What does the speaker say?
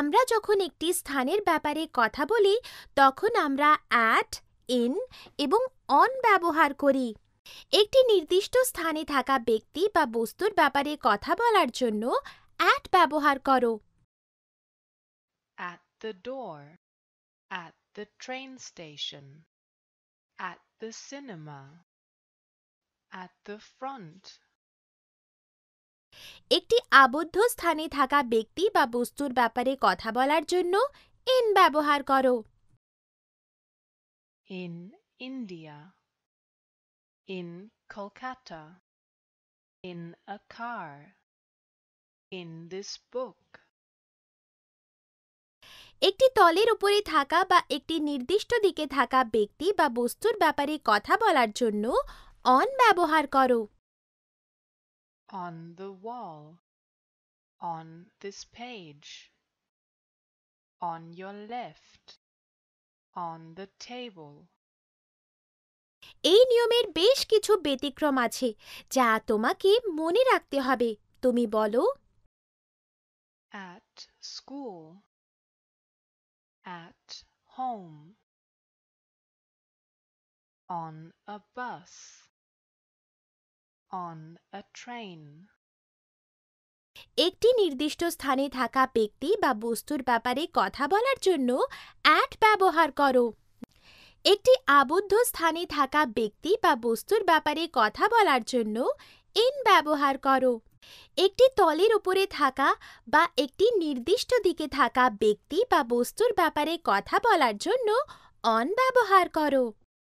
আমরা যখন একটি স্থানের ব্যাপারে কথা বলি তখন আমরা অ্যাট ইন এবং অন ব্যবহার করি একটি নির্দিষ্ট স্থানে থাকা ব্যক্তি বা বস্তুর ব্যাপারে কথা বলার জন্য অ্যাট ব্যবহার করো at the door. At the train station at the cinema at the front একটি আবদ্ধ স্থানে থাকা ব্যক্তি বা বস্তুর ব্যাপারে কথা বলার জন্য ইন ব্যবহার করো in India in Kolkata, in a in in this book. একটি তলের উপরে থাকা বা একটি নির্দিষ্ট দিকে থাকা ব্যক্তি বা বস্তুর ব্যাপারে কথা বলার জন্য অন ব্যবহার করো On the wall. On this page. On your left. On the table. এই নিয়মের বেশ কিছু ব্যতিক্রম আছে যা তোমাকে মনে রাখতে হবে তুমি বলো At school. At home. On a bus. on a train একটি নির্দিষ্ট স্থানে থাকা ব্যক্তি বা বস্তুর ব্যাপারে কথা বলার জন্য অ্যাট ব্যবহার করো একটি আবদ্ধ স্থানে থাকা ব্যক্তি বা বস্তুর ব্যাপারে কথা বলার জন্য ইন ব্যবহার করো একটি তলের উপরে থাকা বা একটি নির্দিষ্ট দিকে থাকা ব্যক্তি বা বস্তুর ব্যাপারে কথা বলার জন্য অন ব্যবহার করো